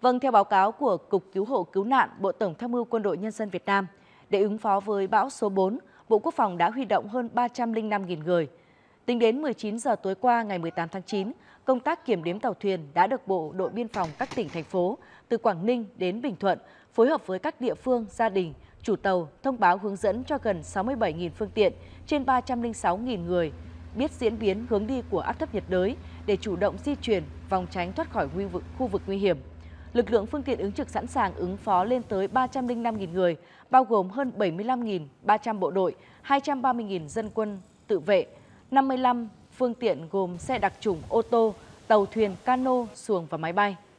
Vâng, theo báo cáo của Cục Cứu hộ Cứu nạn, Bộ Tổng tham mưu Quân đội Nhân dân Việt Nam, để ứng phó với bão số 4, Bộ Quốc phòng đã huy động hơn 305.000 người. Tính đến 19 giờ tối qua ngày 18 tháng 9, công tác kiểm đếm tàu thuyền đã được Bộ đội biên phòng các tỉnh thành phố từ Quảng Ninh đến Bình Thuận phối hợp với các địa phương, gia đình, chủ tàu thông báo hướng dẫn cho gần 67.000 phương tiện trên 306.000 người biết diễn biến hướng đi của áp thấp nhiệt đới để chủ động di chuyển, vòng tránh thoát khỏi khu vực nguy hiểm lực lượng phương tiện ứng trực sẵn sàng ứng phó lên tới 305.000 người, bao gồm hơn 75.300 bộ đội, 230.000 dân quân tự vệ, 55 phương tiện gồm xe đặc trùng, ô tô, tàu thuyền, cano, xuồng và máy bay.